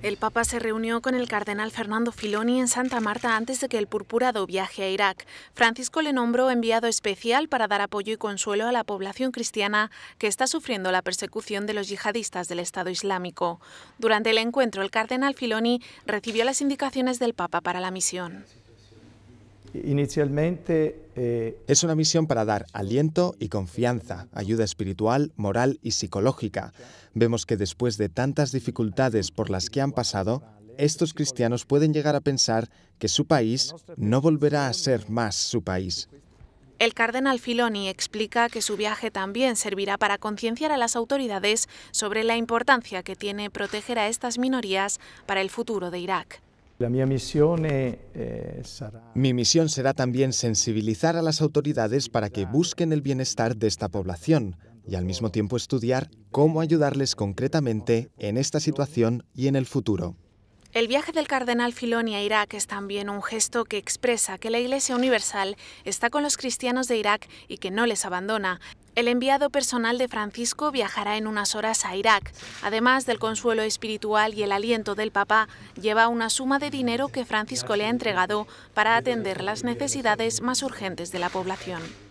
El Papa se reunió con el cardenal Fernando Filoni en Santa Marta antes de que el purpurado viaje a Irak. Francisco le nombró enviado especial para dar apoyo y consuelo a la población cristiana que está sufriendo la persecución de los yihadistas del Estado Islámico. Durante el encuentro, el cardenal Filoni recibió las indicaciones del Papa para la misión. Inicialmente... Eh, es una misión para dar aliento y confianza, ayuda espiritual, moral y psicológica. Vemos que después de tantas dificultades por las que han pasado, estos cristianos pueden llegar a pensar que su país no volverá a ser más su país. El cardenal Filoni explica que su viaje también servirá para concienciar a las autoridades sobre la importancia que tiene proteger a estas minorías para el futuro de Irak. E, eh, mi misión será también sensibilizar a las autoridades para que busquen el bienestar de esta población y al mismo tiempo estudiar cómo ayudarles concretamente en esta situación y en el futuro. El viaje del cardenal Filoni a Irak es también un gesto que expresa que la Iglesia Universal está con los cristianos de Irak y que no les abandona. El enviado personal de Francisco viajará en unas horas a Irak. Además del consuelo espiritual y el aliento del Papa, lleva una suma de dinero que Francisco le ha entregado para atender las necesidades más urgentes de la población.